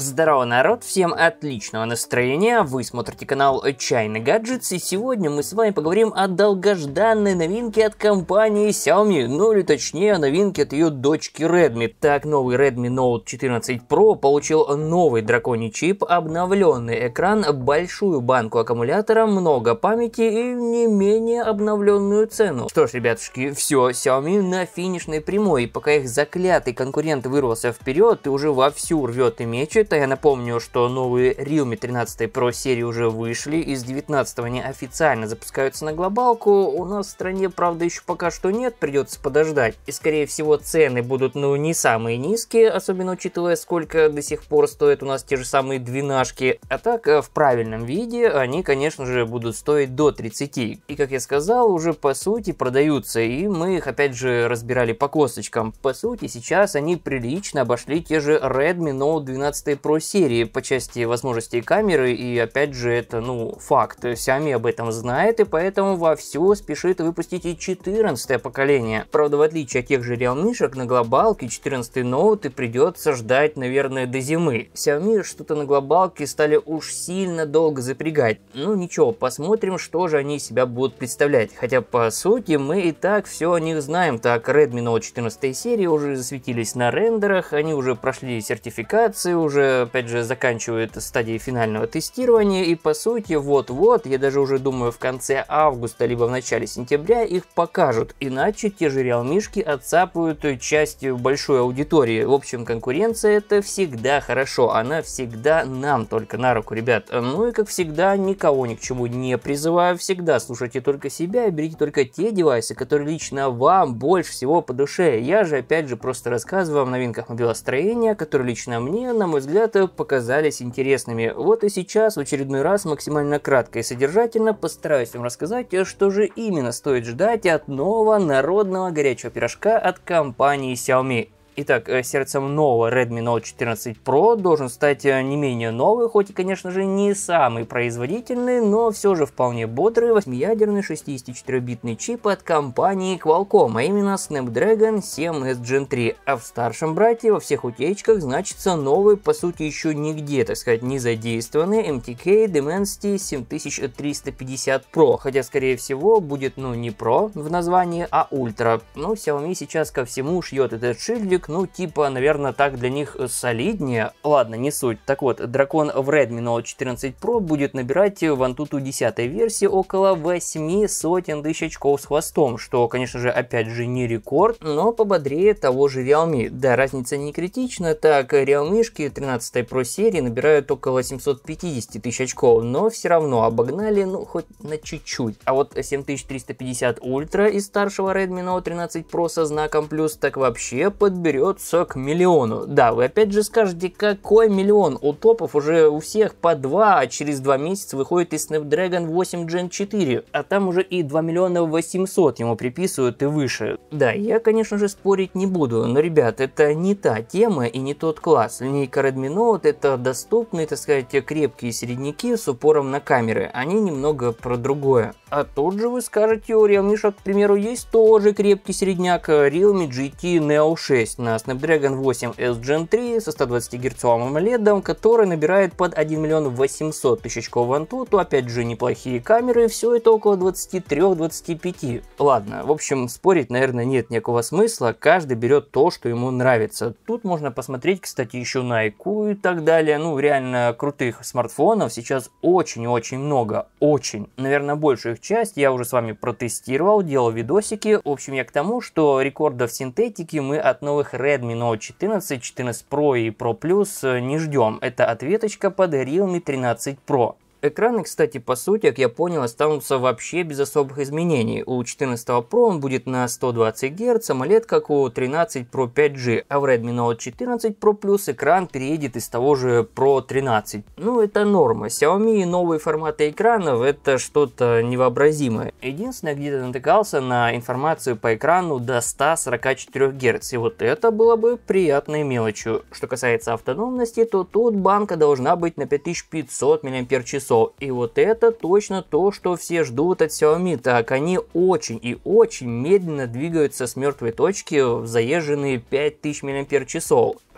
Здорово, народ, всем отличного настроения, вы смотрите канал Чайный Гаджетс, и сегодня мы с вами поговорим о долгожданной новинке от компании Xiaomi, ну или точнее о новинке от ее дочки Redmi. Так, новый Redmi Note 14 Pro получил новый драконий чип, обновленный экран, большую банку аккумулятора, много памяти и не менее обновленную цену. Что ж, ребятушки, все, Xiaomi на финишной прямой, пока их заклятый конкурент вырвался вперед и уже вовсю рвет и мечет, закрыта. Я напомню, что новые Realme 13 Pro серии уже вышли, из 19 они официально запускаются на глобалку. У нас в стране, правда, еще пока что нет, придется подождать. И, скорее всего, цены будут, ну, не самые низкие, особенно учитывая, сколько до сих пор стоят у нас те же самые двенашки. А так, э, в правильном виде они, конечно же, будут стоить до 30. И, как я сказал, уже по сути продаются, и мы их, опять же, разбирали по косточкам. По сути, сейчас они прилично обошли те же Redmi Note 12 про серии по части возможностей камеры, и опять же это, ну, факт. Xiaomi об этом знает, и поэтому вовсю спешит выпустить и 14 поколение. Правда, в отличие от тех же Realme-шек, на глобалке 14 и придется ждать, наверное, до зимы. Xiaomi что-то на глобалке стали уж сильно долго запрягать. Ну ничего, посмотрим, что же они себя будут представлять. Хотя, по сути, мы и так все о них знаем, так Redmi Note 14 серии уже засветились на рендерах, они уже прошли сертификации, уже опять же, заканчивает стадии финального тестирования, и по сути, вот-вот, я даже уже думаю, в конце августа, либо в начале сентября их покажут, иначе те же реалмишки отцапывают часть большой аудитории. В общем, конкуренция это всегда хорошо, она всегда нам только на руку, ребят. Ну и как всегда, никого ни к чему не призываю, всегда слушайте только себя и берите только те девайсы, которые лично вам больше всего по душе. Я же, опять же, просто рассказываю вам о новинках мобилостроения, которые лично мне, на мой взгляд, взгляда показались интересными. Вот и сейчас в очередной раз максимально кратко и содержательно постараюсь вам рассказать, что же именно стоит ждать от нового народного горячего пирожка от компании Xiaomi. Итак, э, сердцем нового Redmi Note 14 Pro должен стать э, не менее новый, хоть и, конечно же, не самый производительный, но все же вполне бодрый 8-ядерный 64-битный чип от компании Qualcomm, а именно Snapdragon 7S Gen 3. А в старшем брате во всех утечках значится новый, по сути, еще нигде, так сказать, не задействованный MTK эм Dimensity 7350 Pro, хотя, скорее всего, будет, ну, не Pro в названии, а Ultra. Ну, Xiaomi сейчас ко всему шьет этот шильдик, ну типа, наверное, так для них э, солиднее. Ладно, не суть. Так вот, дракон в Redmi Note 14 Pro будет набирать э, в Antutu 10 версии около 8 сотен тысяч очков с хвостом, что, конечно же, опять же не рекорд, но пободрее того же Realme. Да, разница не критична, так, э, Realme 13 Pro серии набирают около 750 тысяч очков, но все равно обогнали, ну, хоть на чуть-чуть. А вот 7350 Ultra из старшего Redmi Note 13 Pro со знаком плюс так вообще подберет рвется к миллиону. Да, вы опять же скажете, какой миллион? У топов уже у всех по 2, а через 2 месяца выходит и Snapdragon 8 Gen 4, а там уже и 2 миллиона 800 ему приписывают и выше. Да, я, конечно же, спорить не буду, но, ребят, это не та тема и не тот класс. Линейка Redmi Note это доступные, так сказать, крепкие середняки с упором на камеры, они немного про другое. А тут же вы скажете, а у Realme к примеру, есть тоже крепкий середняк э, Realme GT Neo 6 на Snapdragon 8 S Gen 3 со 120 Гц AMOLED, который набирает под 1 миллион 800 тысяч кованту, то опять же неплохие камеры, все это около 23-25. Ладно, в общем, спорить, наверное, нет никакого смысла, каждый берет то, что ему нравится. Тут можно посмотреть, кстати, еще на IQ и так далее, ну реально крутых смартфонов сейчас очень-очень много, очень, наверное, больше их часть. Я уже с вами протестировал, делал видосики. В общем, я к тому, что рекордов синтетики мы от новых Redmi Note 14, 14 Pro и Pro Plus э, не ждем. Это ответочка под Realme 13 Pro. Экраны, кстати, по сути, как я понял, останутся вообще без особых изменений. У 14 Pro он будет на 120 Гц, AMOLED как у 13 Pro 5G, а в Redmi Note 14 Pro Plus экран переедет из того же Pro 13. Ну, это норма. Xiaomi и новые форматы экранов — это что-то невообразимое. Единственное, где-то натыкался на информацию по экрану до 144 Гц, и вот это было бы приятной мелочью. Что касается автономности, то тут банка должна быть на 5500 мАч, часов. И вот это точно то, что все ждут от Xiaomi, так они очень и очень медленно двигаются с мертвой точки в заезженные 5000 мАч.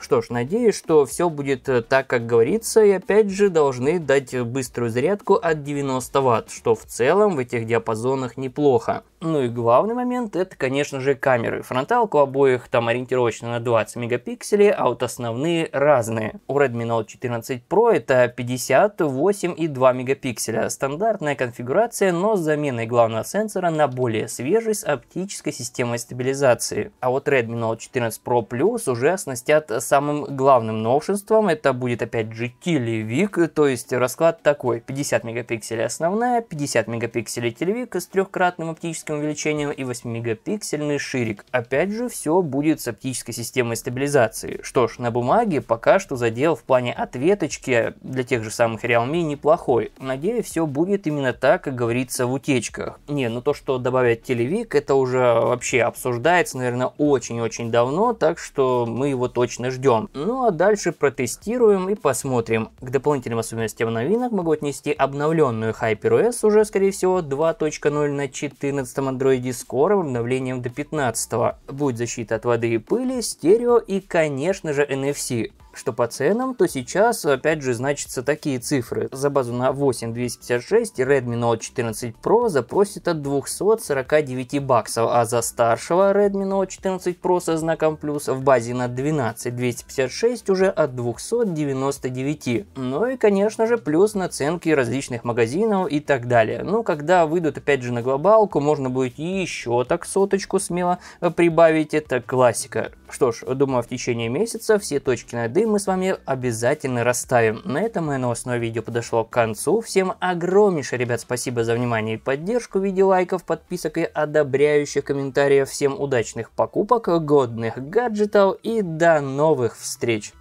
Что ж, надеюсь, что все будет э, так, как говорится, и опять же должны дать быструю зарядку от 90 Вт, что в целом в этих диапазонах неплохо. Ну и главный момент это, конечно же, камеры. Фронталку обоих там ориентировочно на 20 мегапикселей, а вот основные разные. У Redmi Note 14 Pro это 58 и 2 2 мегапикселя. Стандартная конфигурация, но с заменой главного сенсора на более свежий с оптической системой стабилизации. А вот Redmi Note 14 Pro Plus уже оснастят самым главным новшеством. Это будет опять GT Levic, то есть расклад такой. 50 мегапикселей основная, 50 мегапикселей телевик с трехкратным оптическим увеличением и 8-мегапиксельный ширик. Опять же, все будет с оптической системой стабилизации. Что ж, на бумаге пока что задел в плане ответочки для тех же самых Realme неплохой неплохой. Надеюсь, все будет именно так, как говорится в утечках. Не, ну то, что добавят телевик, это уже вообще обсуждается, наверное, очень-очень давно, так что мы его точно ждем. Ну а дальше протестируем и посмотрим. К дополнительным особенностям новинок могу отнести обновленную HyperOS уже, скорее всего, 2.0 на 14 Android скоро, обновлением до 15. Будет защита от воды и пыли, стерео и, конечно же, NFC что по ценам, то сейчас опять же значатся такие цифры. За базу на 8 8256 Redmi Note 14 Pro запросит от 249 баксов, а за старшего Redmi Note 14 Pro со знаком плюс в базе на 12 256 уже от 299. Ну и конечно же плюс наценки различных магазинов и так далее. ну когда выйдут опять же на глобалку, можно будет еще так соточку смело э, прибавить, это классика. Что ж, думаю в течение месяца все точки над еды мы с вами обязательно расставим. На этом мое новостное видео подошло к концу. Всем огромнейшее, ребят, спасибо за внимание и поддержку в виде лайков, подписок и одобряющих комментариев. Всем удачных покупок, годных гаджетов и до новых встреч!